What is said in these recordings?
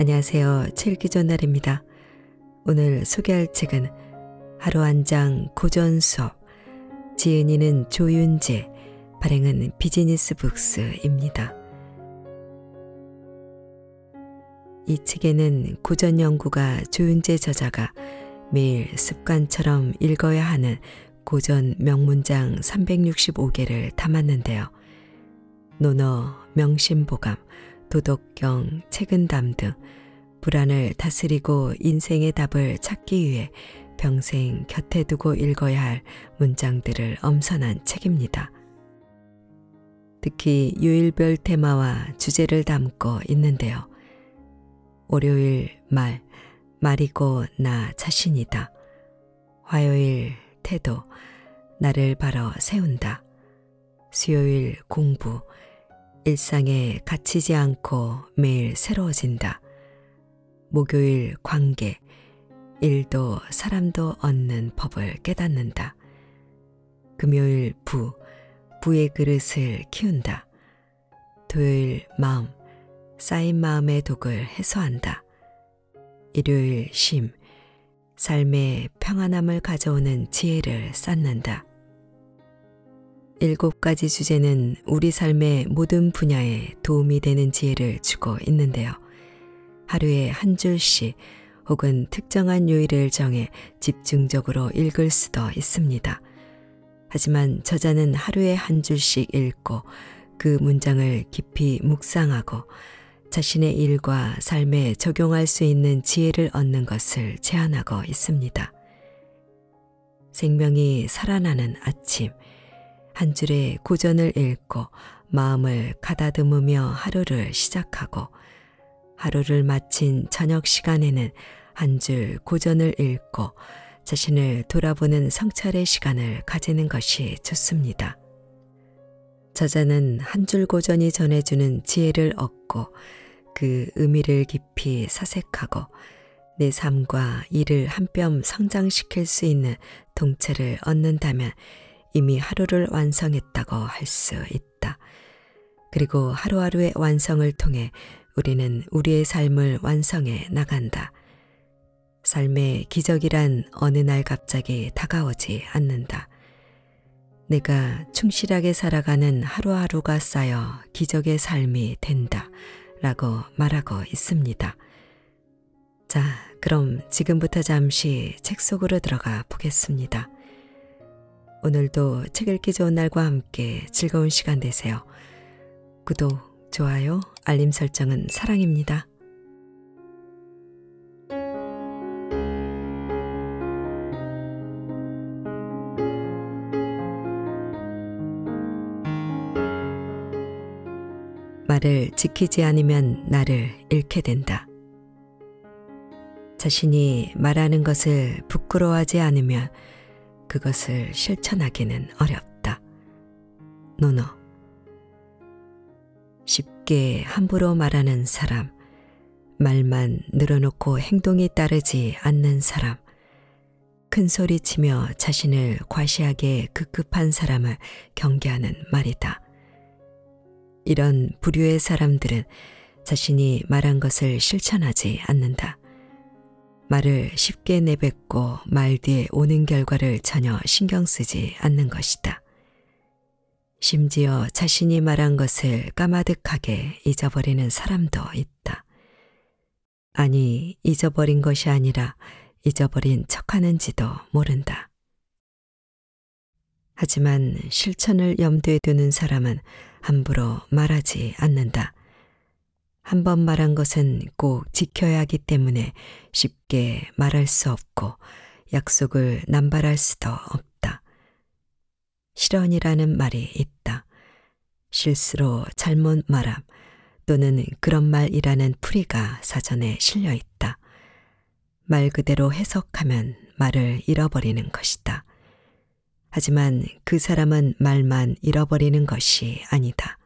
안녕하세요. 책기 전날입니다. 오늘 소개할 책은 하루 한 장 고전 수업, 지은이는 조윤재, 발행은 비즈니스 북스입니다. 이 책에는 고전 연구가 조윤재 저자가 매일 습관처럼 읽어야 하는 고전 명문장 365개를 담았는데요. 논어, 명심보감, 도덕경, 책은담 등 불안을 다스리고 인생의 답을 찾기 위해 평생 곁에 두고 읽어야 할 문장들을 엄선한 책입니다. 특히 유일별 테마와 주제를 담고 있는데요. 월요일 말, 말이고 나 자신이다. 화요일 태도, 나를 바로 세운다. 수요일 공부, 일상에 갇히지 않고 매일 새로워진다. 목요일 관계, 일도 사람도 얻는 법을 깨닫는다. 금요일 부, 부의 그릇을 키운다. 토요일 마음, 쌓인 마음의 독을 해소한다. 일요일 심, 삶의 평안함을 가져오는 지혜를 쌓는다. 일곱 가지 주제는 우리 삶의 모든 분야에 도움이 되는 지혜를 주고 있는데요. 하루에 한 줄씩 혹은 특정한 요일을 정해 집중적으로 읽을 수도 있습니다. 하지만 저자는 하루에 한 줄씩 읽고 그 문장을 깊이 묵상하고 자신의 일과 삶에 적용할 수 있는 지혜를 얻는 것을 제안하고 있습니다. 생명이 살아나는 아침, 한 줄의 고전을 읽고 마음을 가다듬으며 하루를 시작하고 하루를 마친 저녁 시간에는 한 줄 고전을 읽고 자신을 돌아보는 성찰의 시간을 가지는 것이 좋습니다. 저자는 한 줄 고전이 전해주는 지혜를 얻고 그 의미를 깊이 사색하고 내 삶과 일을 한 뼘 성장시킬 수 있는 동체를 얻는다면 이미 하루를 완성했다고 할 수 있다. 그리고 하루하루의 완성을 통해 우리는 우리의 삶을 완성해 나간다. 삶의 기적이란 어느 날 갑자기 다가오지 않는다. 내가 충실하게 살아가는 하루하루가 쌓여 기적의 삶이 된다. 라고 말하고 있습니다. 자, 그럼 지금부터 잠시 책 속으로 들어가 보겠습니다. 오늘도 책 읽기 좋은 날과 함께 즐거운 시간 되세요. 구독, 좋아요, 알림 설정은 사랑입니다. 말을 지키지 않으면 나를 잃게 된다. 자신이 말하는 것을 부끄러워하지 않으면 그것을 실천하기는 어렵다. 노노. 쉽게 함부로 말하는 사람, 말만 늘어놓고 행동이 따르지 않는 사람, 큰소리치며 자신을 과시하게 급급한 사람을 경계하는 말이다. 이런 부류의 사람들은 자신이 말한 것을 실천하지 않는다. 말을 쉽게 내뱉고 말 뒤에 오는 결과를 전혀 신경 쓰지 않는 것이다. 심지어 자신이 말한 것을 까마득하게 잊어버리는 사람도 있다. 아니, 잊어버린 것이 아니라 잊어버린 척하는지도 모른다. 하지만 실천을 염두에 두는 사람은 함부로 말하지 않는다. 한번 말한 것은 꼭 지켜야 하기 때문에 쉽게 말할 수 없고 약속을 남발할 수도 없다. 실언이라는 말이 있다. 실수로 잘못 말함 또는 그런 말이라는 풀이가 사전에 실려 있다. 말 그대로 해석하면 말을 잃어버리는 것이다. 하지만 그 사람은 말만 잃어버리는 것이 아니다.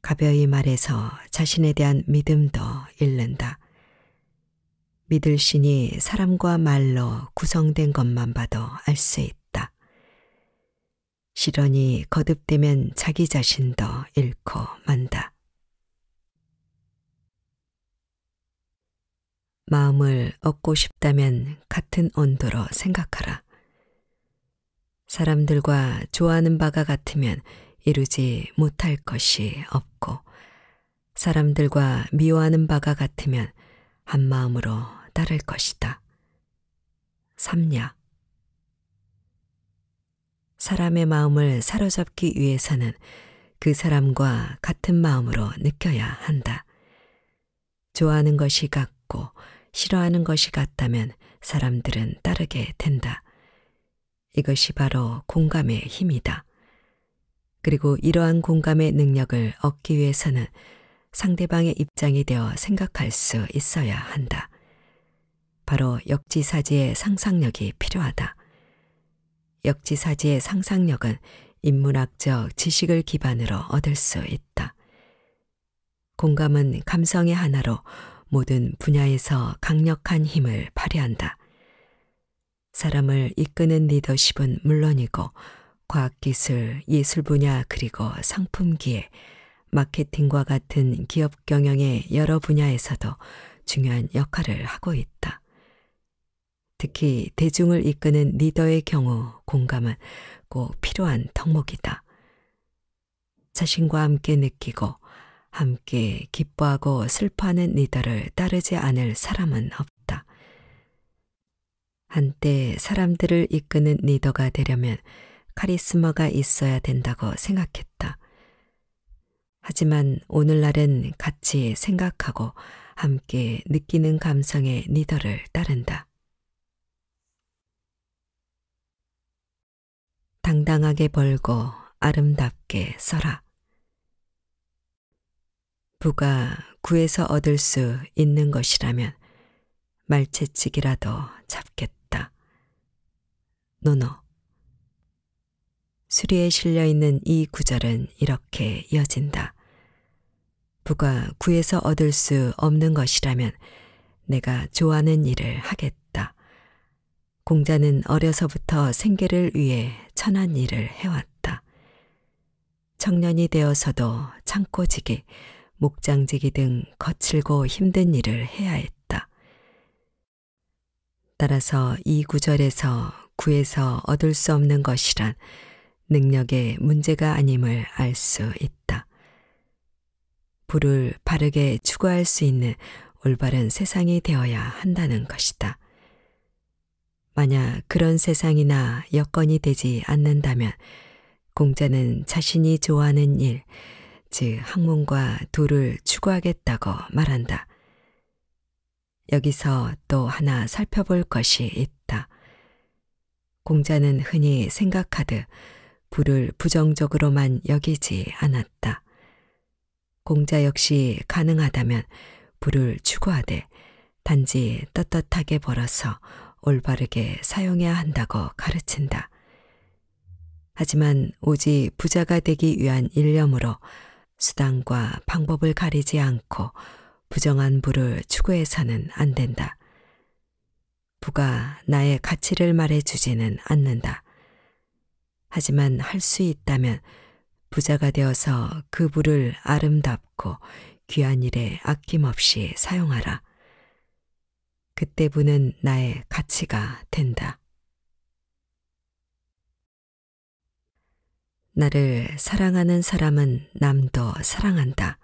가벼이 말해서 자신에 대한 믿음도 잃는다. 믿을 신이 사람과 말로 구성된 것만 봐도 알 수 있다. 시련이 거듭되면 자기 자신도 잃고 만다. 마음을 얻고 싶다면 같은 온도로 생각하라. 사람들과 좋아하는 바가 같으면 이루지 못할 것이 없고, 사람들과 미워하는 바가 같으면 한 마음으로 따를 것이다. 삼야 사람의 마음을 사로잡기 위해서는 그 사람과 같은 마음으로 느껴야 한다. 좋아하는 것이 같고 싫어하는 것이 같다면 사람들은 따르게 된다. 이것이 바로 공감의 힘이다. 그리고 이러한 공감의 능력을 얻기 위해서는 상대방의 입장이 되어 생각할 수 있어야 한다. 바로 역지사지의 상상력이 필요하다. 역지사지의 상상력은 인문학적 지식을 기반으로 얻을 수 있다. 공감은 감성의 하나로 모든 분야에서 강력한 힘을 발휘한다. 사람을 이끄는 리더십은 물론이고 과학기술, 예술 분야 그리고 상품기에 마케팅과 같은 기업 경영의 여러 분야에서도 중요한 역할을 하고 있다. 특히 대중을 이끄는 리더의 경우 공감은 꼭 필요한 덕목이다. 자신과 함께 느끼고 함께 기뻐하고 슬퍼하는 리더를 따르지 않을 사람은 없다. 한때 사람들을 이끄는 리더가 되려면 카리스마가 있어야 된다고 생각했다. 하지만 오늘날은 같이 생각하고 함께 느끼는 감성의 리더를 따른다. 당당하게 벌고 아름답게 써라. 부가 구에서 얻을 수 있는 것이라면 말채찍이라도 잡겠다. 노노. 수리에 실려 있는 이 구절은 이렇게 이어진다. 부가 구에서 얻을 수 없는 것이라면 내가 좋아하는 일을 하겠다. 공자는 어려서부터 생계를 위해 천한 일을 해왔다. 청년이 되어서도 창고지기, 목장지기 등 거칠고 힘든 일을 해야 했다. 따라서 이 구절에서 구에서 얻을 수 없는 것이란 능력의 문제가 아님을 알 수 있다. 부를 바르게 추구할 수 있는 올바른 세상이 되어야 한다는 것이다. 만약 그런 세상이나 여건이 되지 않는다면 공자는 자신이 좋아하는 일, 즉 학문과 도를 추구하겠다고 말한다. 여기서 또 하나 살펴볼 것이 있다. 공자는 흔히 생각하듯 불을 부정적으로만 여기지 않았다. 공자 역시 가능하다면 불을 추구하되 단지 떳떳하게 벌어서 올바르게 사용해야 한다고 가르친다. 하지만 오직 부자가 되기 위한 일념으로 수단과 방법을 가리지 않고 부정한 부를 추구해서는 안 된다. 부가 나의 가치를 말해주지는 않는다. 하지만 할 수 있다면 부자가 되어서 그 부를 아름답고 귀한 일에 아낌없이 사용하라. 그때 부는 나의 가치가 된다. 나를 사랑하는 사람은 남도 사랑한다.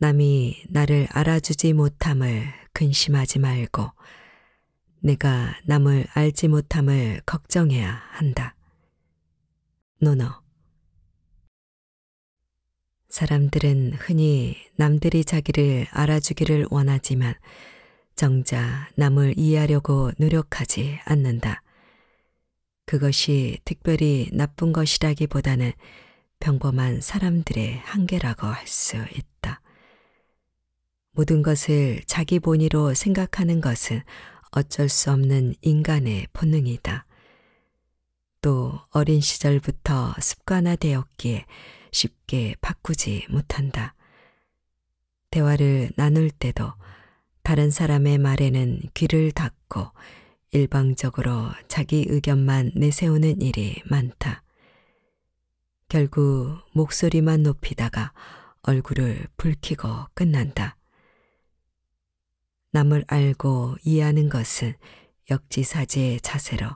남이 나를 알아주지 못함을 근심하지 말고 내가 남을 알지 못함을 걱정해야 한다. 노노. 사람들은 흔히 남들이 자기를 알아주기를 원하지만 정자 남을 이해하려고 노력하지 않는다. 그것이 특별히 나쁜 것이라기보다는 평범한 사람들의 한계라고 할 수 있다. 모든 것을 자기 본의로 생각하는 것은 어쩔 수 없는 인간의 본능이다. 또 어린 시절부터 습관화되었기에 쉽게 바꾸지 못한다. 대화를 나눌 때도 다른 사람의 말에는 귀를 닫고 일방적으로 자기 의견만 내세우는 일이 많다. 결국 목소리만 높이다가 얼굴을 붉히고 끝난다. 남을 알고 이해하는 것은 역지사지의 자세로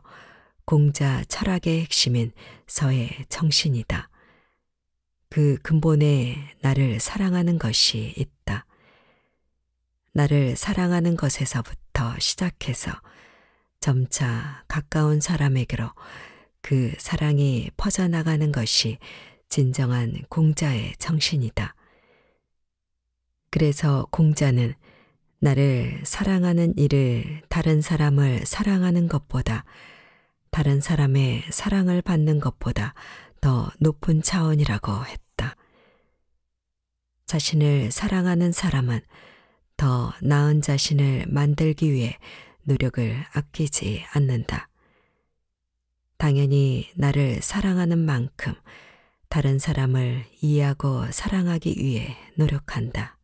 공자 철학의 핵심인 서의 정신이다. 그 근본에 나를 사랑하는 것이 있다. 나를 사랑하는 것에서부터 시작해서 점차 가까운 사람에게로 그 사랑이 퍼져나가는 것이 진정한 공자의 정신이다. 그래서 공자는 나를 사랑하는 일을 다른 사람을 사랑하는 것보다 다른 사람의 사랑을 받는 것보다 더 높은 차원이라고 했다. 자신을 사랑하는 사람은 더 나은 자신을 만들기 위해 노력을 아끼지 않는다. 당연히 나를 사랑하는 만큼 다른 사람을 이해하고 사랑하기 위해 노력한다.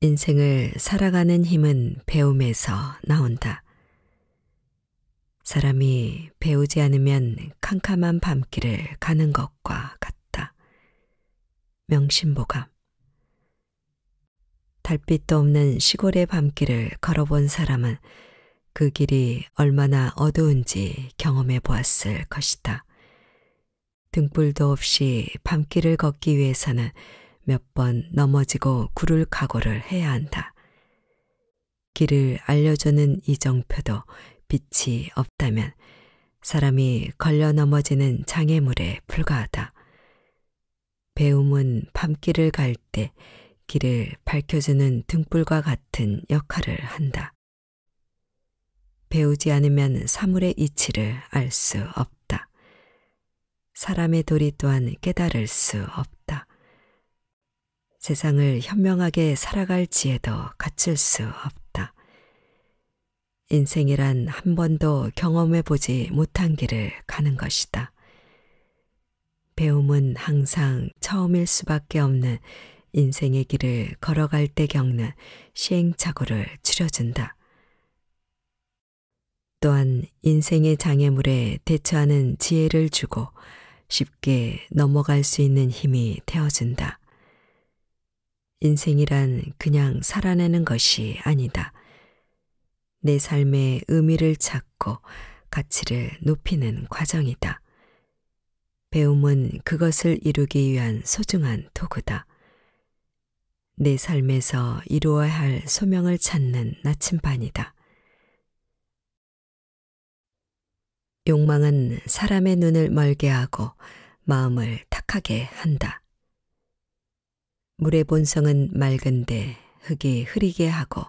인생을 살아가는 힘은 배움에서 나온다. 사람이 배우지 않으면 캄캄한 밤길을 가는 것과 같다. 명심보감. 달빛도 없는 시골의 밤길을 걸어본 사람은 그 길이 얼마나 어두운지 경험해 보았을 것이다. 등불도 없이 밤길을 걷기 위해서는 몇 번 넘어지고 구를 각오를 해야 한다. 길을 알려주는 이정표도 빛이 없다면 사람이 걸려 넘어지는 장애물에 불과하다. 배움은 밤길을 갈 때 길을 밝혀주는 등불과 같은 역할을 한다. 배우지 않으면 사물의 이치를 알 수 없다. 사람의 도리 또한 깨달을 수 없다. 세상을 현명하게 살아갈 지혜도 갖출 수 없다. 인생이란 한 번도 경험해 보지 못한 길을 가는 것이다. 배움은 항상 처음일 수밖에 없는 인생의 길을 걸어갈 때 겪는 시행착오를 줄여준다. 또한 인생의 장애물에 대처하는 지혜를 주고 쉽게 넘어갈 수 있는 힘이 되어준다. 인생이란 그냥 살아내는 것이 아니다. 내 삶의 의미를 찾고 가치를 높이는 과정이다. 배움은 그것을 이루기 위한 소중한 도구다. 내 삶에서 이루어야 할 소명을 찾는 나침반이다. 욕망은 사람의 눈을 멀게 하고 마음을 탁하게 한다. 물의 본성은 맑은데 흙이 흐리게 하고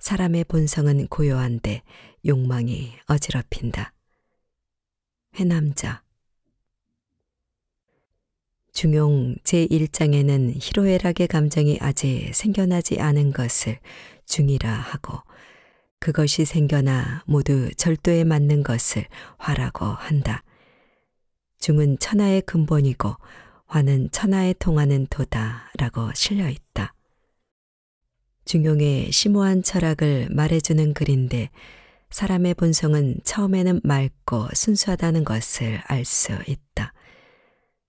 사람의 본성은 고요한데 욕망이 어지럽힌다. 해남자 중용 제1장에는 희로애락의 감정이 아직 생겨나지 않은 것을 중이라 하고 그것이 생겨나 모두 절도에 맞는 것을 화라고 한다. 중은 천하의 근본이고 화는 천하에 통하는 도다라고 실려 있다. 중용의 심오한 철학을 말해주는 글인데 사람의 본성은 처음에는 맑고 순수하다는 것을 알 수 있다.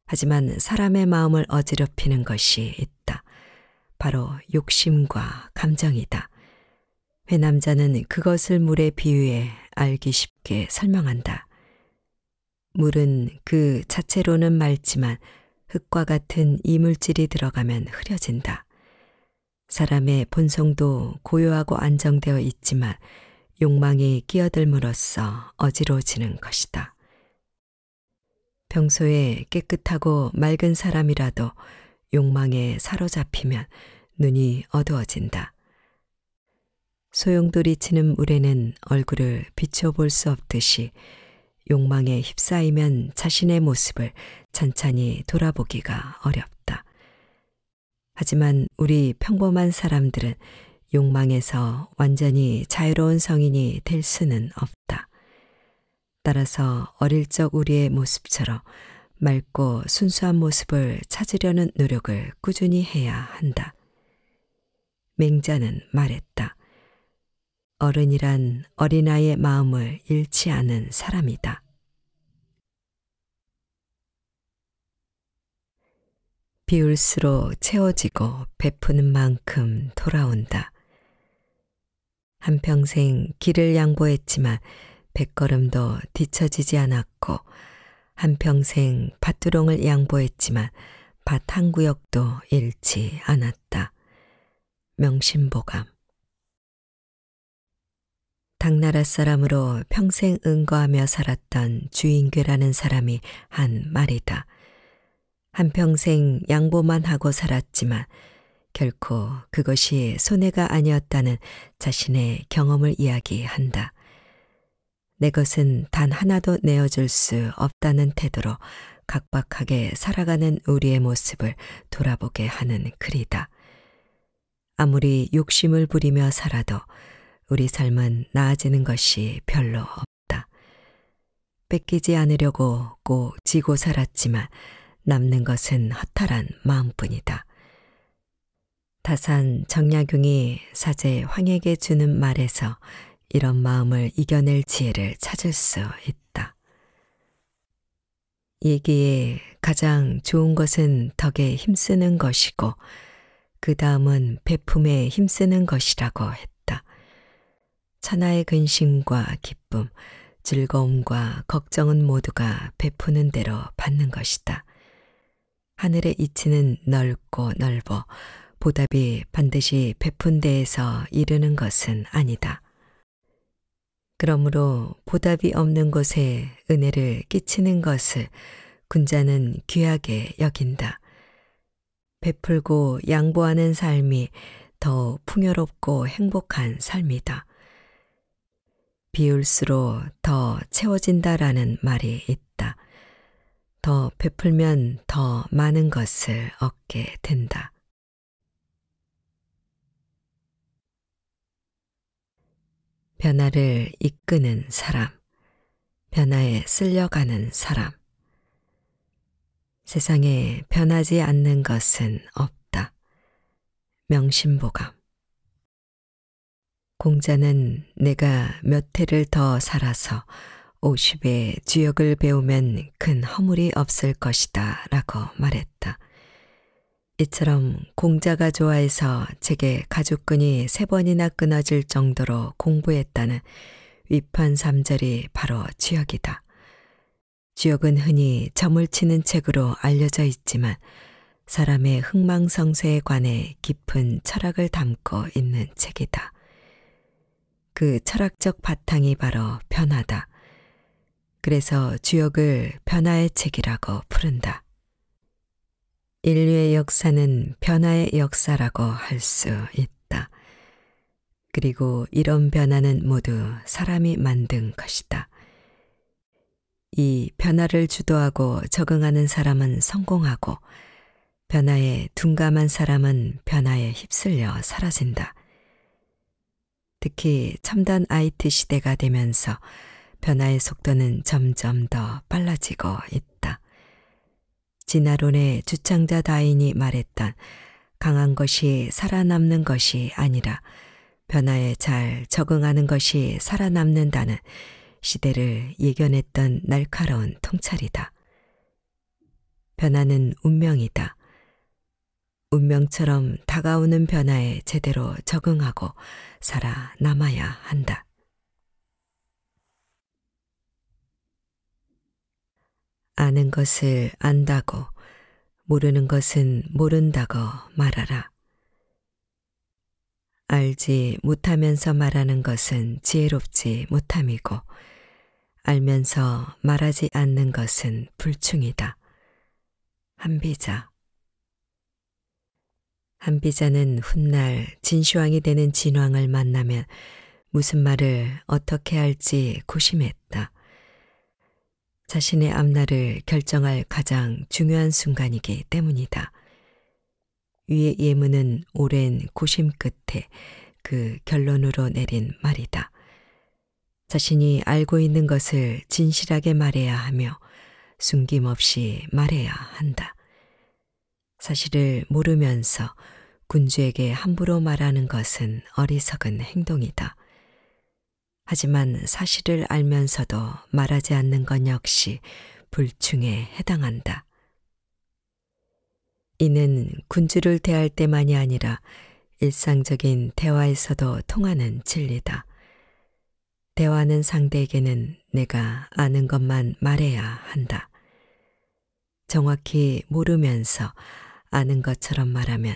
하지만 사람의 마음을 어지럽히는 것이 있다. 바로 욕심과 감정이다. 회남자는 그것을 물에 비유해 알기 쉽게 설명한다. 물은 그 자체로는 맑지만 흙과 같은 이물질이 들어가면 흐려진다. 사람의 본성도 고요하고 안정되어 있지만 욕망이 끼어들므로써 어지러워지는 것이다. 평소에 깨끗하고 맑은 사람이라도 욕망에 사로잡히면 눈이 어두워진다. 소용돌이 치는 물에는 얼굴을 비추볼수 없듯이 욕망에 휩싸이면 자신의 모습을 찬찬히 돌아보기가 어렵다. 하지만 우리 평범한 사람들은 욕망에서 완전히 자유로운 성인이 될 수는 없다. 따라서 어릴 적 우리의 모습처럼 맑고 순수한 모습을 찾으려는 노력을 꾸준히 해야 한다. 맹자는 말했다. 어른이란 어린아이의 마음을 잃지 않은 사람이다. 비울수록 채워지고 베푸는 만큼 돌아온다. 한평생 길을 양보했지만 백걸음도 뒤처지지 않았고 한평생 밭두롱을 양보했지만 밭 한 구역도 잃지 않았다. 명심보감 당나라 사람으로 평생 은거하며 살았던 주인괴라는 사람이 한 말이다. 한평생 양보만 하고 살았지만 결코 그것이 손해가 아니었다는 자신의 경험을 이야기한다. 내 것은 단 하나도 내어줄 수 없다는 태도로 각박하게 살아가는 우리의 모습을 돌아보게 하는 글이다. 아무리 욕심을 부리며 살아도 우리 삶은 나아지는 것이 별로 없다. 뺏기지 않으려고 꼭 지고 살았지만 남는 것은 허탈한 마음뿐이다. 다산 정약용이 사제 황에게 주는 말에서 이런 마음을 이겨낼 지혜를 찾을 수 있다. 얘기에 가장 좋은 것은 덕에 힘쓰는 것이고 그 다음은 배품에 힘쓰는 것이라고 했다. 천하의 근심과 기쁨, 즐거움과 걱정은 모두가 베푸는 대로 받는 것이다. 하늘의 이치는 넓고 넓어 보답이 반드시 베푼 데에서 이르는 것은 아니다. 그러므로 보답이 없는 곳에 은혜를 끼치는 것을 군자는 귀하게 여긴다. 베풀고 양보하는 삶이 더 풍요롭고 행복한 삶이다. 비울수록 더 채워진다라는 말이 있다. 더 베풀면 더 많은 것을 얻게 된다. 변화를 이끄는 사람, 변화에 쓸려가는 사람. 세상에 변하지 않는 것은 없다. 명심보감. 공자는 내가 몇 해를 더 살아서 50의 주역을 배우면 큰 허물이 없을 것이다 라고 말했다. 이처럼 공자가 좋아해서 제게 가죽끈이 세 번이나 끊어질 정도로 공부했다는 위판 3절이 바로 지역이다. 지역은 흔히 점을 치는 책으로 알려져 있지만 사람의 흥망성쇠에 관해 깊은 철학을 담고 있는 책이다. 그 철학적 바탕이 바로 변화다. 그래서 주역을 변화의 책이라고 부른다. 인류의 역사는 변화의 역사라고 할 수 있다. 그리고 이런 변화는 모두 사람이 만든 것이다. 이 변화를 주도하고 적응하는 사람은 성공하고 변화에 둔감한 사람은 변화에 휩쓸려 사라진다. 특히 첨단 IT 시대가 되면서 변화의 속도는 점점 더 빨라지고 있다. 진화론의 주창자 다인이 말했던 강한 것이 살아남는 것이 아니라 변화에 잘 적응하는 것이 살아남는다는 시대를 예견했던 날카로운 통찰이다. 변화는 운명이다. 운명처럼 다가오는 변화에 제대로 적응하고 살아남아야 한다. 아는 것을 안다고, 모르는 것은 모른다고 말하라. 알지 못하면서 말하는 것은 지혜롭지 못함이고, 알면서 말하지 않는 것은 불충이다. 한비자 한비자는 훗날 진시황이 되는 진왕을 만나면 무슨 말을 어떻게 할지 고심했다. 자신의 앞날을 결정할 가장 중요한 순간이기 때문이다. 위의 예문은 오랜 고심 끝에 그 결론으로 내린 말이다. 자신이 알고 있는 것을 진실하게 말해야 하며 숨김없이 말해야 한다. 사실을 모르면서 군주에게 함부로 말하는 것은 어리석은 행동이다. 하지만 사실을 알면서도 말하지 않는 건 역시 불충에 해당한다. 이는 군주를 대할 때만이 아니라 일상적인 대화에서도 통하는 진리다. 대화는 상대에게는 내가 아는 것만 말해야 한다. 정확히 모르면서 아는 것처럼 말하면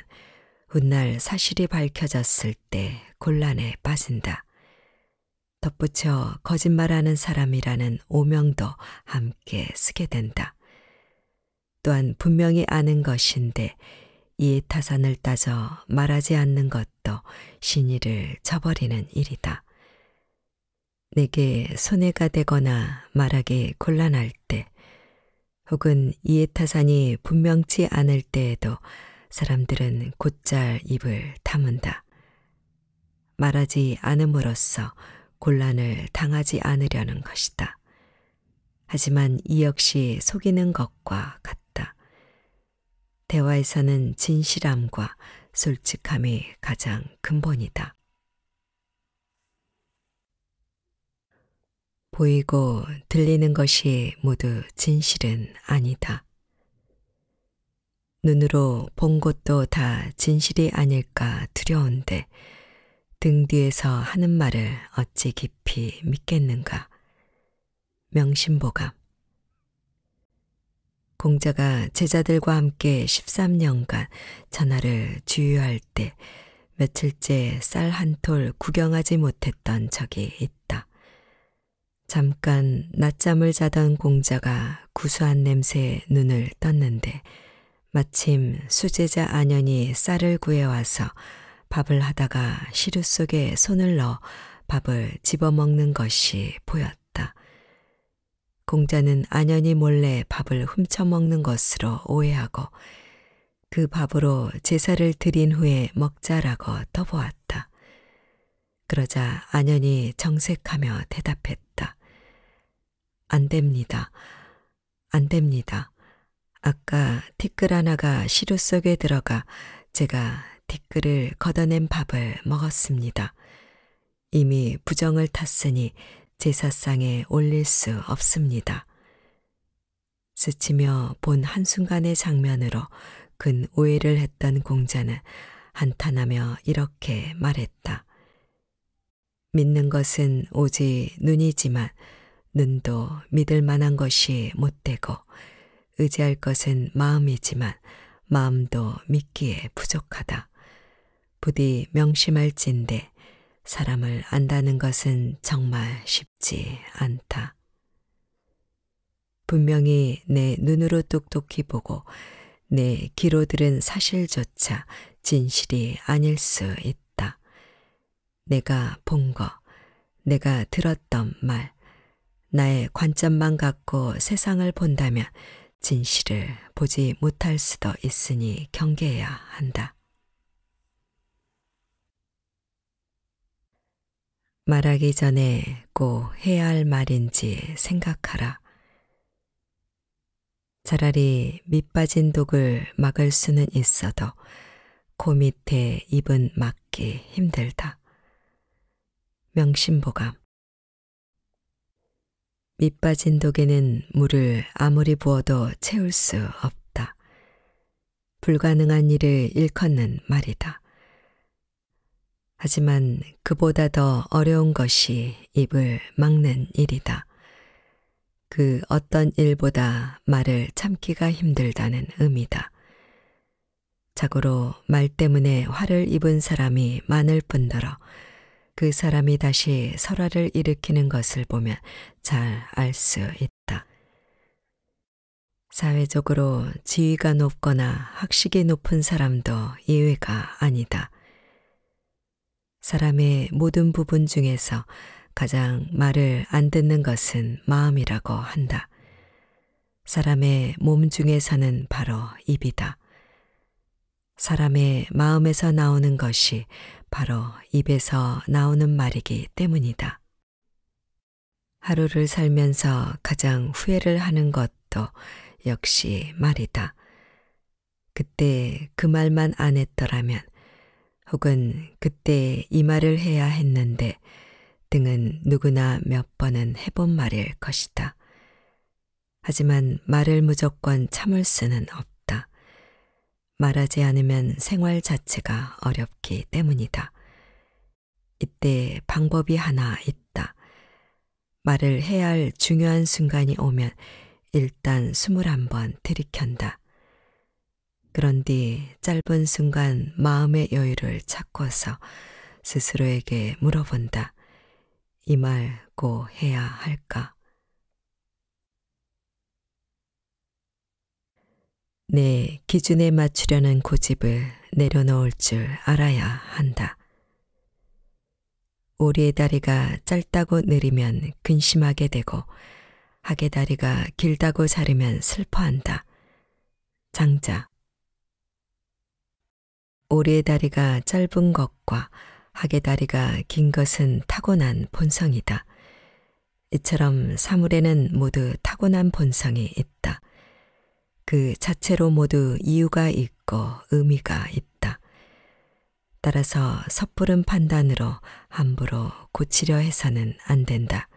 훗날 사실이 밝혀졌을 때 곤란에 빠진다. 덧붙여 거짓말하는 사람이라는 오명도 함께 쓰게 된다. 또한 분명히 아는 것인데 이 타산을 따져 말하지 않는 것도 신의를 저버리는 일이다. 내게 손해가 되거나 말하기 곤란할 때 혹은 이해타산이 분명치 않을 때에도 사람들은 곧잘 입을 다문다. 말하지 않음으로써 곤란을 당하지 않으려는 것이다. 하지만 이 역시 속이는 것과 같다. 대화에서는 진실함과 솔직함이 가장 근본이다. 보이고 들리는 것이 모두 진실은 아니다. 눈으로 본 것도 다 진실이 아닐까 두려운데 등 뒤에서 하는 말을 어찌 깊이 믿겠는가. 명심보감. 공자가 제자들과 함께 13년간 전하를 주유할 때 며칠째 쌀 한 톨 구경하지 못했던 적이 있다. 잠깐 낮잠을 자던 공자가 구수한 냄새에 눈을 떴는데 마침 수제자 안연이 쌀을 구해와서 밥을 하다가 시루 속에 손을 넣어 밥을 집어먹는 것이 보였다. 공자는 안연히 몰래 밥을 훔쳐먹는 것으로 오해하고 그 밥으로 제사를 드린 후에 먹자라고 떠보았다. 그러자 안연히 정색하며 대답했다. 안 됩니다. 안 됩니다. 아까 티끌 하나가 시루 속에 들어가 제가 티끌을 걷어낸 밥을 먹었습니다. 이미 부정을 탔으니 제사상에 올릴 수 없습니다. 스치며 본 한순간의 장면으로 근 오해를 했던 공자는 한탄하며 이렇게 말했다. 믿는 것은 오직 눈이지만 눈도 믿을 만한 것이 못되고 의지할 것은 마음이지만 마음도 믿기에 부족하다. 부디 명심할진대 사람을 안다는 것은 정말 쉽지 않다. 분명히 내 눈으로 똑똑히 보고 내 귀로 들은 사실조차 진실이 아닐 수 있다. 내가 본 거, 내가 들었던 말, 나의 관점만 갖고 세상을 본다면 진실을 보지 못할 수도 있으니 경계해야 한다. 말하기 전에 꼭 해야 할 말인지 생각하라. 차라리 밑 빠진 독을 막을 수는 있어도 코 밑에 입은 막기 힘들다. 명심보감 밑 빠진 독에는 물을 아무리 부어도 채울 수 없다. 불가능한 일을 일컫는 말이다. 하지만 그보다 더 어려운 것이 입을 막는 일이다. 그 어떤 일보다 말을 참기가 힘들다는 의미다. 자고로 말 때문에 화를 입은 사람이 많을 뿐더러 그 사람이 다시 설화를 일으키는 것을 보면 잘 알 수 있다. 사회적으로 지위가 높거나 학식이 높은 사람도 예외가 아니다. 사람의 모든 부분 중에서 가장 말을 안 듣는 것은 마음이라고 한다. 사람의 몸 중에서는 바로 입이다. 사람의 마음에서 나오는 것이 바로 입에서 나오는 말이기 때문이다. 하루를 살면서 가장 후회를 하는 것도 역시 말이다. 그때 그 말만 안 했더라면 혹은 그때 이 말을 해야 했는데 등은 누구나 몇 번은 해본 말일 것이다. 하지만 말을 무조건 참을 수는 없다. 말하지 않으면 생활 자체가 어렵기 때문이다. 이때 방법이 하나 있다. 말을 해야 할 중요한 순간이 오면 일단 21번 들이켠다. 그런 뒤 짧은 순간 마음의 여유를 찾고서 스스로에게 물어본다. 이말고 해야 할까? 내 네, 기준에 맞추려는 고집을 내려놓을 줄 알아야 한다. 우리의 다리가 짧다고 느리면 근심하게 되고 하게 다리가 길다고 자르면 슬퍼한다. 장자 오리의 다리가 짧은 것과 하계 다리가 긴 것은 타고난 본성이다. 이처럼 사물에는 모두 타고난 본성이 있다. 그 자체로 모두 이유가 있고 의미가 있다. 따라서 섣부른 판단으로 함부로 고치려 해서는 안 된다.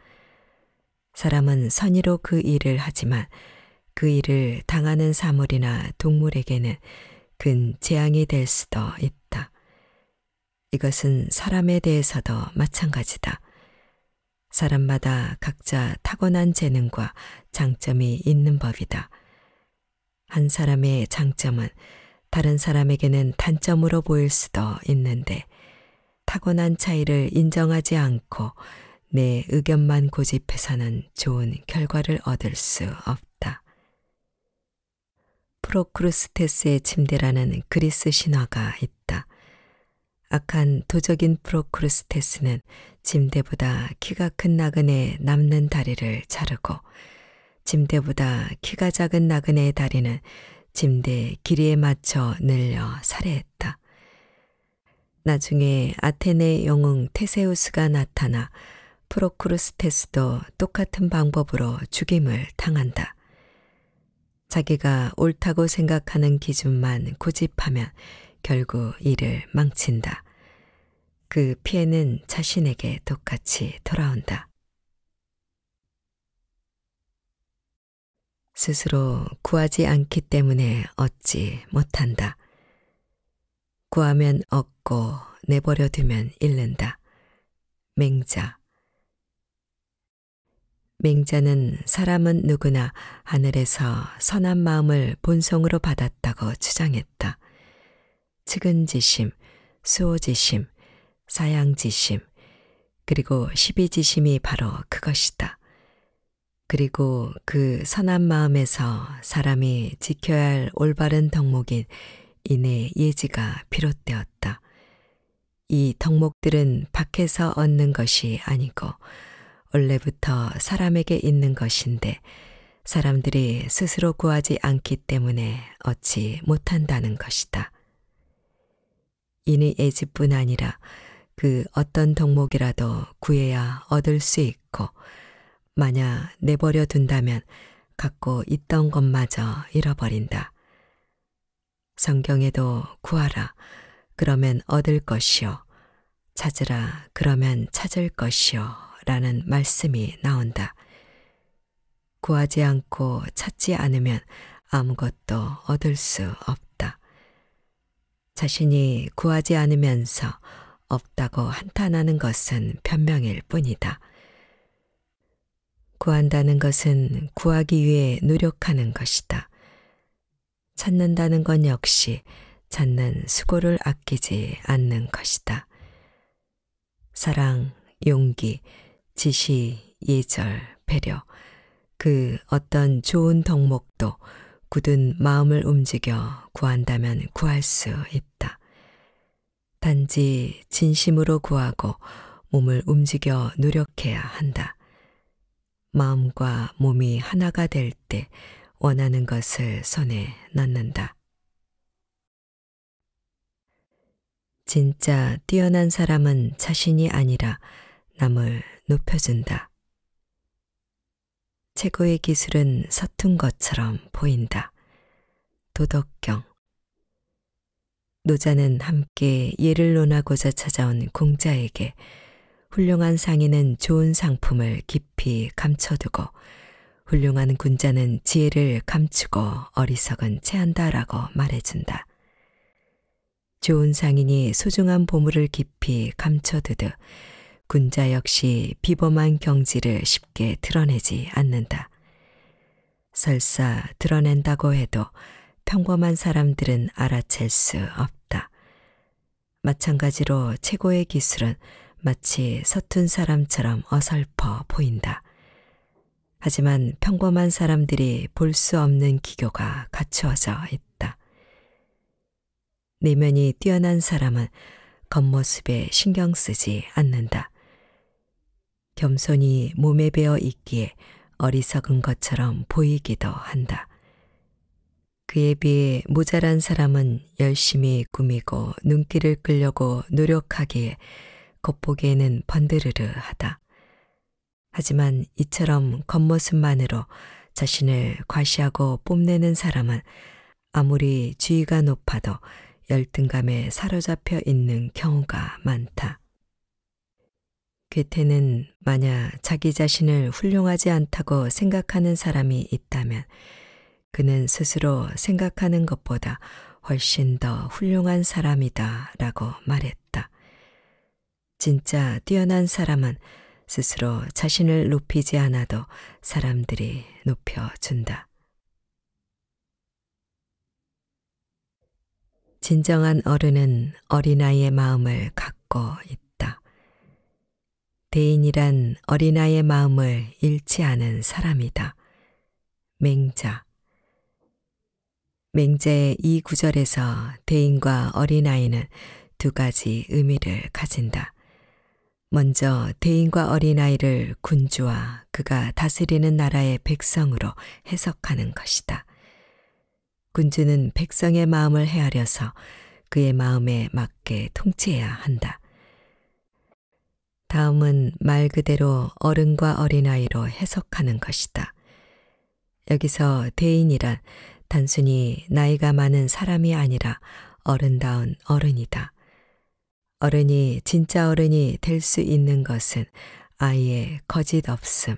사람은 선의로 그 일을 하지만 그 일을 당하는 사물이나 동물에게는 큰 재앙이 될 수도 있다. 이것은 사람에 대해서도 마찬가지다. 사람마다 각자 타고난 재능과 장점이 있는 법이다. 한 사람의 장점은 다른 사람에게는 단점으로 보일 수도 있는데 타고난 차이를 인정하지 않고 내 의견만 고집해서는 좋은 결과를 얻을 수 없다. 프로크루스테스의 침대라는 그리스 신화가 있다. 악한 도적인 프로크루스테스는 침대보다 키가 큰 나그네의 남는 다리를 자르고 침대보다 키가 작은 나그네의 다리는 침대 길이에 맞춰 늘려 살해했다. 나중에 아테네 영웅 테세우스가 나타나 프로크루스테스도 똑같은 방법으로 죽임을 당한다. 자기가 옳다고 생각하는 기준만 고집하면 결국 이를 망친다. 그 피해는 자신에게 똑같이 돌아온다. 스스로 구하지 않기 때문에 얻지 못한다. 구하면 얻고 내버려 두면 잃는다. 맹자 맹자는 사람은 누구나 하늘에서 선한 마음을 본성으로 받았다고 주장했다. 측은지심, 수호지심, 사양지심, 그리고 십이지심이 바로 그것이다. 그리고 그 선한 마음에서 사람이 지켜야 할 올바른 덕목인 인의 예지가 비롯되었다. 이 덕목들은 밖에서 얻는 것이 아니고 원래부터 사람에게 있는 것인데 사람들이 스스로 구하지 않기 때문에 얻지 못한다는 것이다. 이는 예지뿐 아니라 그 어떤 덕목이라도 구해야 얻을 수 있고 만약 내버려 둔다면 갖고 있던 것마저 잃어버린다. 성경에도 구하라 그러면 얻을 것이요 찾으라 그러면 찾을 것이요 라는 말씀이 나온다. 구하지 않고 찾지 않으면 아무것도 얻을 수 없다. 자신이 구하지 않으면서 없다고 한탄하는 것은 변명일 뿐이다. 구한다는 것은 구하기 위해 노력하는 것이다. 찾는다는 건 역시 찾는 수고를 아끼지 않는 것이다. 사랑, 용기, 지시, 예절, 배려, 그 어떤 좋은 덕목도 굳은 마음을 움직여 구한다면 구할 수 있다. 단지 진심으로 구하고 몸을 움직여 노력해야 한다. 마음과 몸이 하나가 될 때 원하는 것을 손에 넣는다. 진짜 뛰어난 사람은 자신이 아니라 남을 높여준다. 최고의 기술은 서툰 것처럼 보인다. 도덕경 노자는 함께 예를 논하고자 찾아온 공자에게 훌륭한 상인은 좋은 상품을 깊이 감춰두고 훌륭한 군자는 지혜를 감추고 어리석은 체한다라고 말해준다. 좋은 상인이 소중한 보물을 깊이 감춰두듯 군자 역시 비범한 경지를 쉽게 드러내지 않는다. 설사 드러낸다고 해도 평범한 사람들은 알아챌 수 없다. 마찬가지로 최고의 기술은 마치 서툰 사람처럼 어설퍼 보인다. 하지만 평범한 사람들이 볼 수 없는 기교가 갖추어져 있다. 내면이 뛰어난 사람은 겉모습에 신경 쓰지 않는다. 겸손히 몸에 배어 있기에 어리석은 것처럼 보이기도 한다. 그에 비해 모자란 사람은 열심히 꾸미고 눈길을 끌려고 노력하기에 겉보기에는 번드르르 하다. 하지만 이처럼 겉모습만으로 자신을 과시하고 뽐내는 사람은 아무리 지위가 높아도 열등감에 사로잡혀 있는 경우가 많다. 괴테는 만약 자기 자신을 훌륭하지 않다고 생각하는 사람이 있다면 그는 스스로 생각하는 것보다 훨씬 더 훌륭한 사람이다 라고 말했다. 진짜 뛰어난 사람은 스스로 자신을 높이지 않아도 사람들이 높여준다. 진정한 어른은 어린아이의 마음을 갖고 있다. 대인이란 어린아이의 마음을 잃지 않은 사람이다. 맹자 맹자의 이 구절에서 대인과 어린아이는 두 가지 의미를 가진다. 먼저 대인과 어린아이를 군주와 그가 다스리는 나라의 백성으로 해석하는 것이다. 군주는 백성의 마음을 헤아려서 그의 마음에 맞게 통치해야 한다. 다음은 말 그대로 어른과 어린아이로 해석하는 것이다. 여기서 대인이란 단순히 나이가 많은 사람이 아니라 어른다운 어른이다. 어른이 진짜 어른이 될 수 있는 것은 아이의 거짓 없음,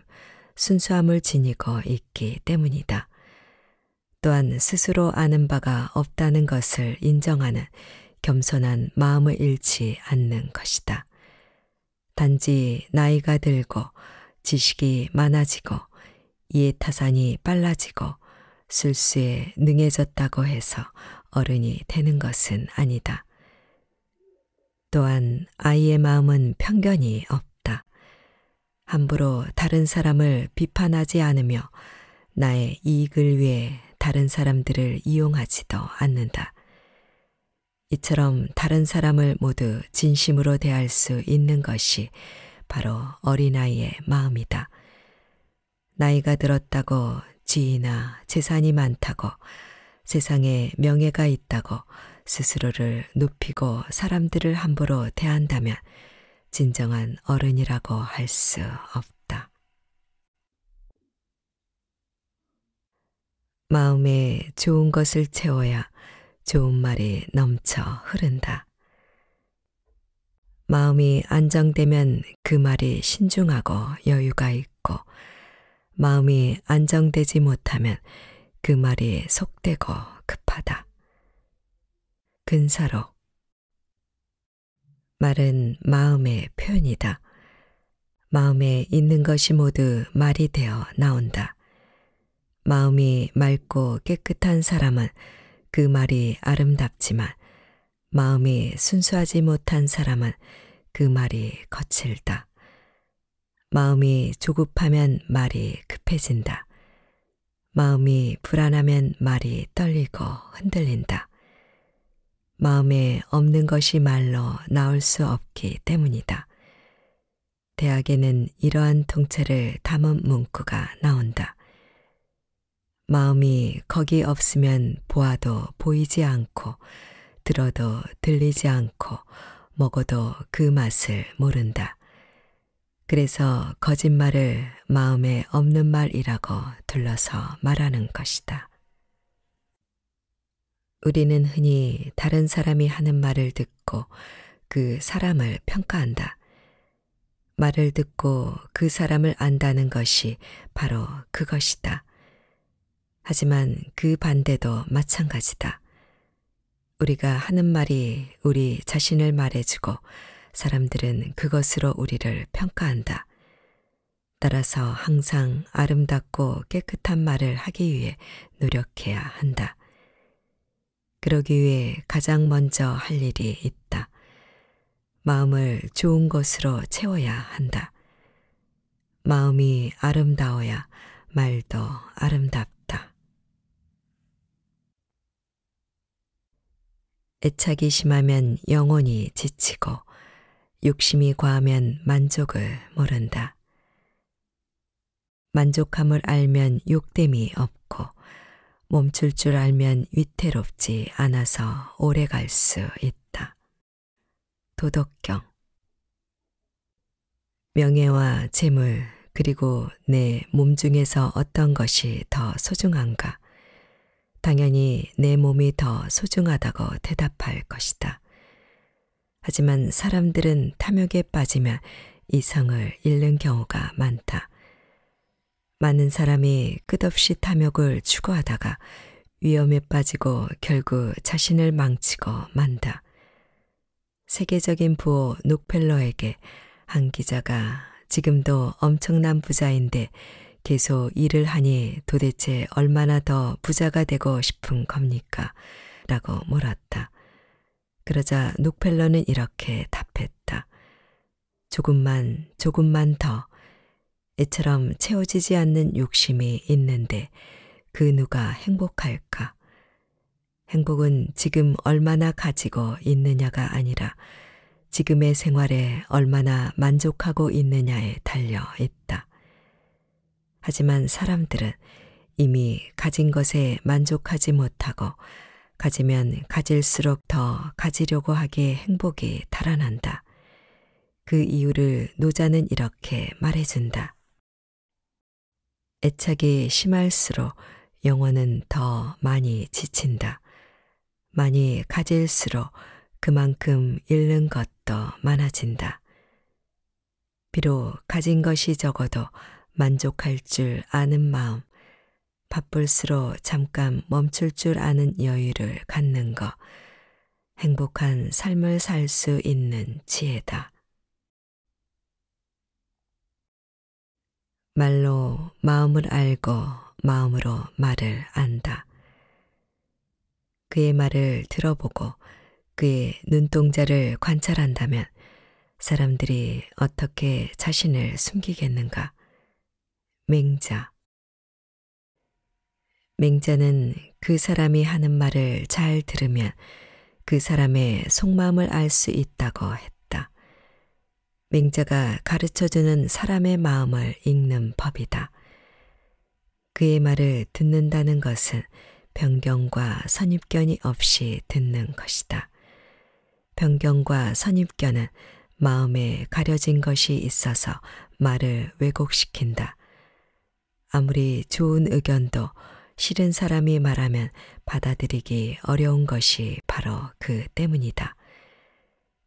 순수함을 지니고 있기 때문이다. 또한 스스로 아는 바가 없다는 것을 인정하는 겸손한 마음을 잃지 않는 것이다. 단지 나이가 들고 지식이 많아지고 이해타산이 빨라지고 술수에 능해졌다고 해서 어른이 되는 것은 아니다. 또한 아이의 마음은 편견이 없다. 함부로 다른 사람을 비판하지 않으며 나의 이익을 위해 다른 사람들을 이용하지도 않는다. 이처럼 다른 사람을 모두 진심으로 대할 수 있는 것이 바로 어린아이의 마음이다. 나이가 들었다고 지위나 재산이 많다고 세상에 명예가 있다고 스스로를 높이고 사람들을 함부로 대한다면 진정한 어른이라고 할 수 없다. 마음에 좋은 것을 채워야 좋은 말이 넘쳐 흐른다. 마음이 안정되면 그 말이 신중하고 여유가 있고, 마음이 안정되지 못하면 그 말이 속되고 급하다. 근사로. 말은 마음의 표현이다. 마음에 있는 것이 모두 말이 되어 나온다. 마음이 맑고 깨끗한 사람은 그 말이 아름답지만 마음이 순수하지 못한 사람은 그 말이 거칠다. 마음이 조급하면 말이 급해진다. 마음이 불안하면 말이 떨리고 흔들린다. 마음에 없는 것이 말로 나올 수 없기 때문이다. 대학에는 이러한 통째를 담은 문구가 나온다. 마음이 거기 없으면 보아도 보이지 않고 들어도 들리지 않고 먹어도 그 맛을 모른다. 그래서 거짓말을 마음에 없는 말이라고 둘러서 말하는 것이다. 우리는 흔히 다른 사람이 하는 말을 듣고 그 사람을 평가한다. 말을 듣고 그 사람을 안다는 것이 바로 그것이다. 하지만 그 반대도 마찬가지다. 우리가 하는 말이 우리 자신을 말해주고 사람들은 그것으로 우리를 평가한다. 따라서 항상 아름답고 깨끗한 말을 하기 위해 노력해야 한다. 그러기 위해 가장 먼저 할 일이 있다. 마음을 좋은 것으로 채워야 한다. 마음이 아름다워야 말도 아름답다. 애착이 심하면 영혼이 지치고 욕심이 과하면 만족을 모른다. 만족함을 알면 욕됨이 없고 멈출 줄 알면 위태롭지 않아서 오래 갈 수 있다. 도덕경 명예와 재물 그리고 내 몸 중에서 어떤 것이 더 소중한가? 당연히 내 몸이 더 소중하다고 대답할 것이다. 하지만 사람들은 탐욕에 빠지면 이성을 잃는 경우가 많다. 많은 사람이 끝없이 탐욕을 추구하다가 위험에 빠지고 결국 자신을 망치고 만다. 세계적인 부호 녹펠러에게 한 기자가 지금도 엄청난 부자인데 계속 일을 하니 도대체 얼마나 더 부자가 되고 싶은 겁니까? 라고 물었다. 그러자 녹펠러는 이렇게 답했다. 조금만, 조금만 더. 이처럼 채워지지 않는 욕심이 있는데 그 누가 행복할까? 행복은 지금 얼마나 가지고 있느냐가 아니라 지금의 생활에 얼마나 만족하고 있느냐에 달려 있다. 하지만 사람들은 이미 가진 것에 만족하지 못하고 가지면 가질수록 더 가지려고 하기에 행복이 달아난다. 그 이유를 노자는 이렇게 말해준다. 애착이 심할수록 영혼은 더 많이 지친다. 많이 가질수록 그만큼 잃는 것도 많아진다. 비록 가진 것이 적어도 만족할 줄 아는 마음, 바쁠수록 잠깐 멈출 줄 아는 여유를 갖는 것, 행복한 삶을 살 수 있는 지혜다. 말로 마음을 알고 마음으로 말을 안다. 그의 말을 들어보고 그의 눈동자를 관찰한다면 사람들이 어떻게 자신을 숨기겠는가? 맹자. 맹자는 그 사람이 하는 말을 잘 들으면 그 사람의 속마음을 알 수 있다고 했다. 맹자가 가르쳐주는 사람의 마음을 읽는 법이다. 그의 말을 듣는다는 것은 변경과 선입견이 없이 듣는 것이다. 변경과 선입견은 마음에 가려진 것이 있어서 말을 왜곡시킨다. 아무리 좋은 의견도 싫은 사람이 말하면 받아들이기 어려운 것이 바로 그 때문이다.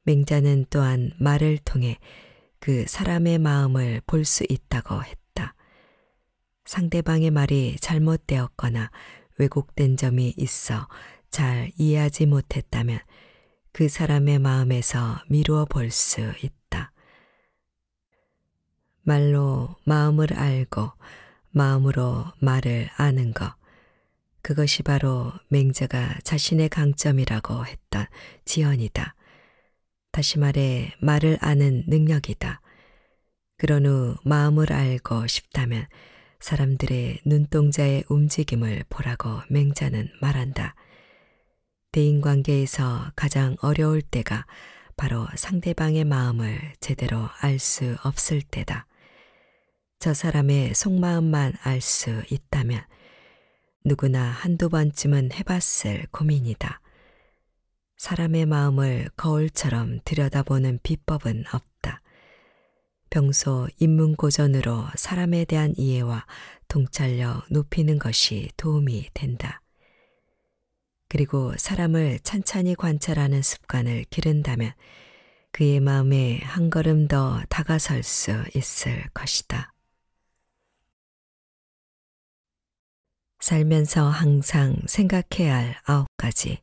맹자는 또한 말을 통해 그 사람의 마음을 볼 수 있다고 했다. 상대방의 말이 잘못되었거나 왜곡된 점이 있어 잘 이해하지 못했다면 그 사람의 마음에서 미루어 볼 수 있다. 말로 마음을 알고 마음으로 말을 아는 것. 그것이 바로 맹자가 자신의 강점이라고 했던 지연이다. 다시 말해 말을 아는 능력이다. 그런 후 마음을 알고 싶다면 사람들의 눈동자의 움직임을 보라고 맹자는 말한다. 대인관계에서 가장 어려울 때가 바로 상대방의 마음을 제대로 알 수 없을 때다. 저 사람의 속마음만 알 수 있다면 누구나 한두 번쯤은 해봤을 고민이다. 사람의 마음을 거울처럼 들여다보는 비법은 없다. 평소 인문고전으로 사람에 대한 이해와 통찰력 높이는 것이 도움이 된다. 그리고 사람을 찬찬히 관찰하는 습관을 기른다면 그의 마음에 한 걸음 더 다가설 수 있을 것이다. 살면서 항상 생각해야 할 아홉 가지.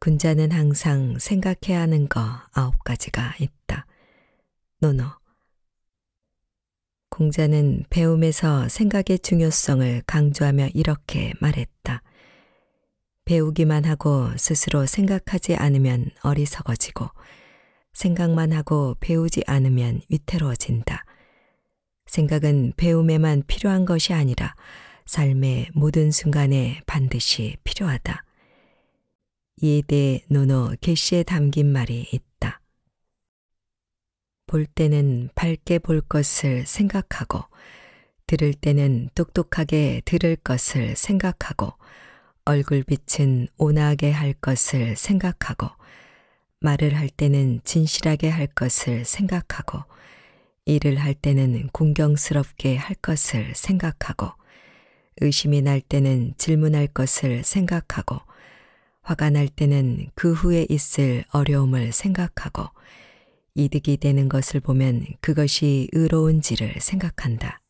군자는 항상 생각해야 하는 거 아홉 가지가 있다. 노노. 공자는 배움에서 생각의 중요성을 강조하며 이렇게 말했다. 배우기만 하고 스스로 생각하지 않으면 어리석어지고 생각만 하고 배우지 않으면 위태로워진다. 생각은 배움에만 필요한 것이 아니라 삶의 모든 순간에 반드시 필요하다. 이대 노노 게시에 담긴 말이 있다. 볼 때는 밝게 볼 것을 생각하고, 들을 때는 똑똑하게 들을 것을 생각하고, 얼굴빛은 온화하게 할 것을 생각하고, 말을 할 때는 진실하게 할 것을 생각하고, 일을 할 때는 공경스럽게 할 것을 생각하고, 의심이 날 때는 질문할 것을 생각하고, 화가 날 때는 그 후에 있을 어려움을 생각하고, 이득이 되는 것을 보면 그것이 의로운지를 생각한다.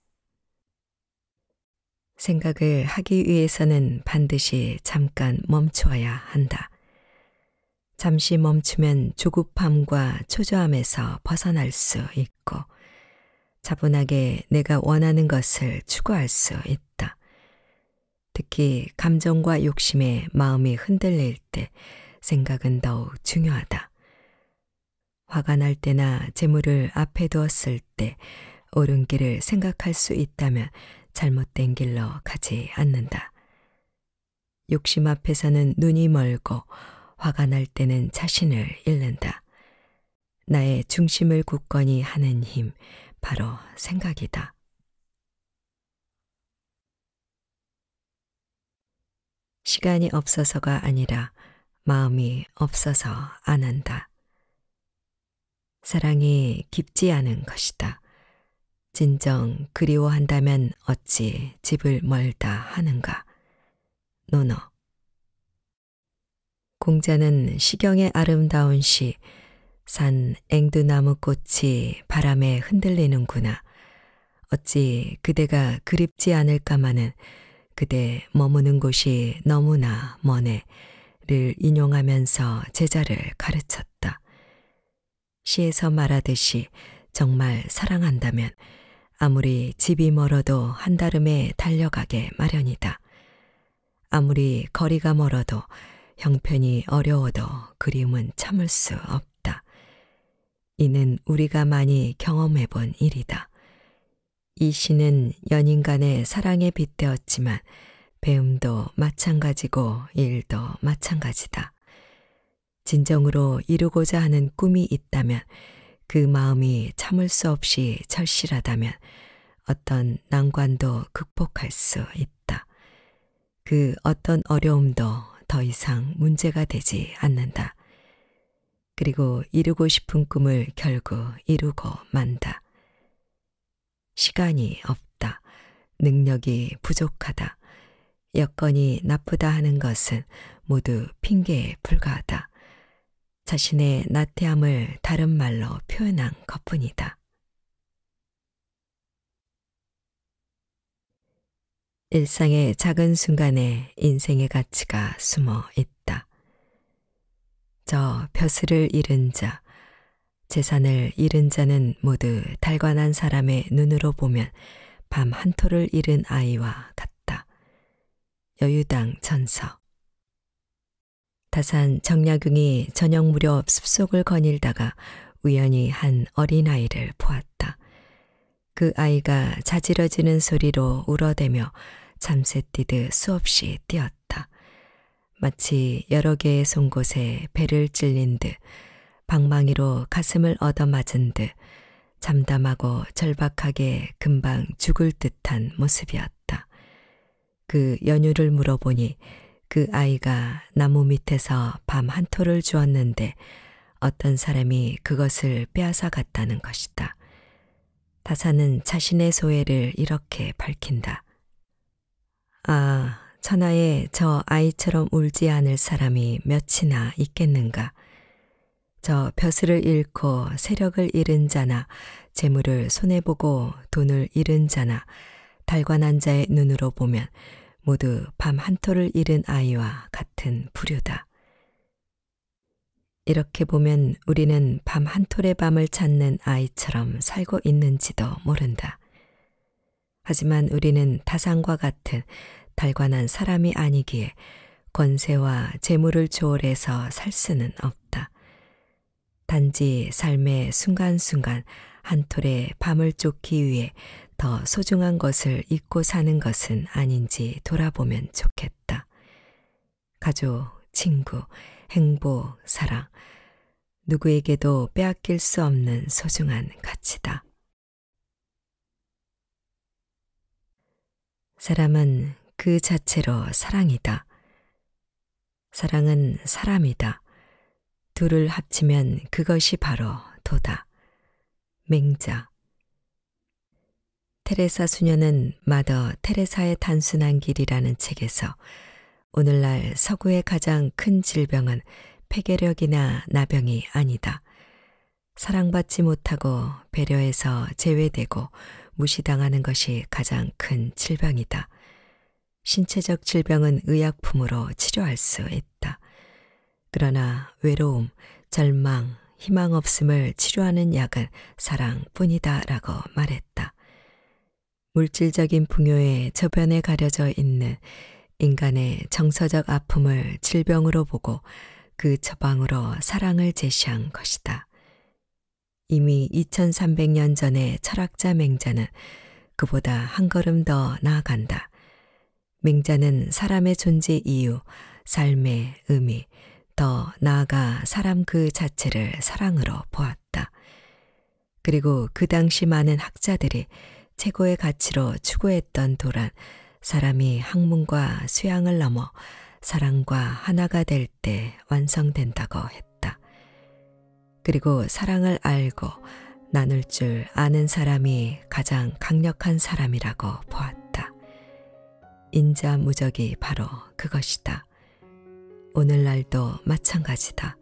생각을 하기 위해서는 반드시 잠깐 멈추어야 한다. 잠시 멈추면 조급함과 초조함에서 벗어날 수 있고, 차분하게 내가 원하는 것을 추구할 수 있다. 특히 감정과 욕심에 마음이 흔들릴 때 생각은 더욱 중요하다. 화가 날 때나 재물을 앞에 두었을 때 옳은 길을 생각할 수 있다면 잘못된 길로 가지 않는다. 욕심 앞에서는 눈이 멀고 화가 날 때는 자신을 잃는다. 나의 중심을 굳건히 하는 힘, 바로 생각이다. 시간이 없어서가 아니라 마음이 없어서 안 한다. 사랑이 깊지 않은 것이다. 진정 그리워한다면 어찌 집을 멀다 하는가. 노노. 공자는 시경의 아름다운 시, 산 앵두나무 꽃이 바람에 흔들리는구나. 어찌 그대가 그립지 않을까마는 그대 머무는 곳이 너무나 먼해를 인용하면서 제자를 가르쳤다. 시에서 말하듯이 정말 사랑한다면 아무리 집이 멀어도 한달음에 달려가게 마련이다. 아무리 거리가 멀어도 형편이 어려워도 그리은 참을 수 없다. 이는 우리가 많이 경험해 본 일이다. 이 시는 연인 간의 사랑에 빗대었지만 배움도 마찬가지고 일도 마찬가지다. 진정으로 이루고자 하는 꿈이 있다면 그 마음이 참을 수 없이 절실하다면 어떤 난관도 극복할 수 있다. 그 어떤 어려움도 더 이상 문제가 되지 않는다. 그리고 이루고 싶은 꿈을 결국 이루고 만다. 시간이 없다. 능력이 부족하다. 여건이 나쁘다 하는 것은 모두 핑계에 불과하다. 자신의 나태함을 다른 말로 표현한 것뿐이다. '일상의 작은 순간에 인생의 가치가 숨어 있다. 저 벼슬을 잃은 자, 재산을 잃은 자는 모두 달관한 사람의 눈으로 보면 밤한 토를 잃은 아이와 같다. 여유당 전서 다산 정약용이 저녁 무렵 숲속을 거닐다가 우연히 한 어린아이를 보았다. 그 아이가 자지러지는 소리로 울어대며 잠새 뛰듯 수없이 뛰었다. 마치 여러 개의 송곳에 배를 찔린 듯 방망이로 가슴을 얻어맞은 듯 잠담하고 절박하게 금방 죽을 듯한 모습이었다. 그 연유를 물어보니 그 아이가 나무 밑에서 밤 한 토를 주었는데 어떤 사람이 그것을 빼앗아 갔다는 것이다. 다사는 자신의 소회를 이렇게 밝힌다. 아, 천하에 저 아이처럼 울지 않을 사람이 몇이나 있겠는가. 저 벼슬을 잃고 세력을 잃은 자나 재물을 손해보고 돈을 잃은 자나 달관한 자의 눈으로 보면 모두 밤 한토를 잃은 아이와 같은 부류다. 이렇게 보면 우리는 밤 한톨의 밤을 찾는 아이처럼 살고 있는지도 모른다. 하지만 우리는 타상과 같은 달관한 사람이 아니기에 권세와 재물을 조월해서 살 수는 없다. 단지 삶의 순간순간 한 톨의 밤을 쫓기 위해 더 소중한 것을 잊고 사는 것은 아닌지 돌아보면 좋겠다. 가족, 친구, 행복, 사랑, 누구에게도 빼앗길 수 없는 소중한 가치다. 사람은 그 자체로 사랑이다. 사랑은 사람이다. 둘을 합치면 그것이 바로 도다. 맹자. 테레사 수녀는 마더 테레사의 단순한 길이라는 책에서 오늘날 서구의 가장 큰 질병은 폐결력이나 나병이 아니다. 사랑받지 못하고 배려에서 제외되고 무시당하는 것이 가장 큰 질병이다. 신체적 질병은 의약품으로 치료할 수 있다. 그러나 외로움, 절망, 희망 없음을 치료하는 약은 사랑뿐이다 라고 말했다. 물질적인 풍요에 저변에 가려져 있는 인간의 정서적 아픔을 질병으로 보고 그 처방으로 사랑을 제시한 것이다. 이미 2300년 전의 철학자 맹자는 그보다 한 걸음 더 나아간다. 맹자는 사람의 존재 이유, 삶의 의미, 더 나아가 사람 그 자체를 사랑으로 보았다. 그리고 그 당시 많은 학자들이 최고의 가치로 추구했던 도란 사람이 학문과 수양을 넘어 사랑과 하나가 될 때 완성된다고 했다. 그리고 사랑을 알고 나눌 줄 아는 사람이 가장 강력한 사람이라고 보았다. 인자무적이 바로 그것이다. 오늘날도 마찬가지다.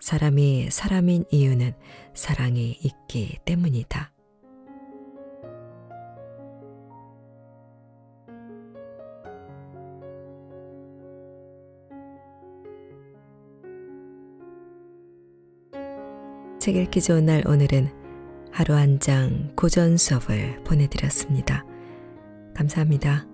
사람이 사람인 이유는 사랑이 있기 때문이다. 책 읽기 좋은 날 오늘은 하루 한 장 고전 수업을 보내드렸습니다. 감사합니다.